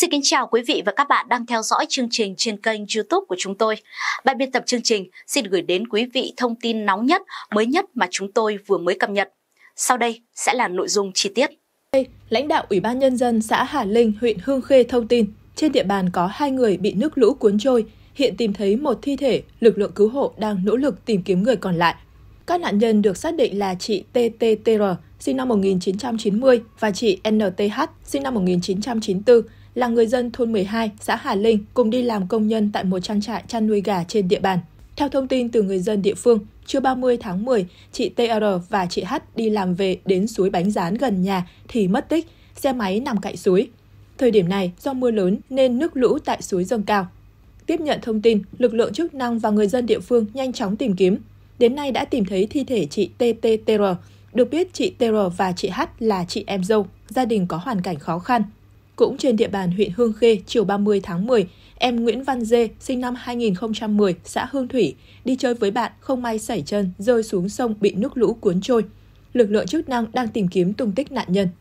Xin kính chào quý vị và các bạn đang theo dõi chương trình trên kênh YouTube của chúng tôi. Ban biên tập chương trình xin gửi đến quý vị thông tin nóng nhất, mới nhất mà chúng tôi vừa mới cập nhật. Sau đây sẽ là nội dung chi tiết. Lãnh đạo Ủy ban nhân dân xã Hà Linh, huyện Hương Khê thông tin, trên địa bàn có hai người bị nước lũ cuốn trôi, hiện tìm thấy một thi thể, lực lượng cứu hộ đang nỗ lực tìm kiếm người còn lại. Các nạn nhân được xác định là chị TTTR, sinh năm 1990 và chị NTH, sinh năm 1994, là người dân thôn 12, xã Hà Linh, cùng đi làm công nhân tại một trang trại chăn nuôi gà trên địa bàn. Theo thông tin từ người dân địa phương, trưa 30 tháng 10, chị TR và chị H đi làm về đến suối Bánh Rán gần nhà thì mất tích, xe máy nằm cạnh suối. Thời điểm này, do mưa lớn nên nước lũ tại suối dâng cao. Tiếp nhận thông tin, lực lượng chức năng và người dân địa phương nhanh chóng tìm kiếm đến nay đã tìm thấy thi thể chị TTTR. Được biết chị TR và chị H là chị em dâu, gia đình có hoàn cảnh khó khăn. Cũng trên địa bàn huyện Hương Khê, chiều 30 tháng 10, em Nguyễn Văn Dê, sinh năm 2010, xã Hương Thủy, đi chơi với bạn không may sảy chân rơi xuống sông bị nước lũ cuốn trôi. Lực lượng chức năng đang tìm kiếm tung tích nạn nhân.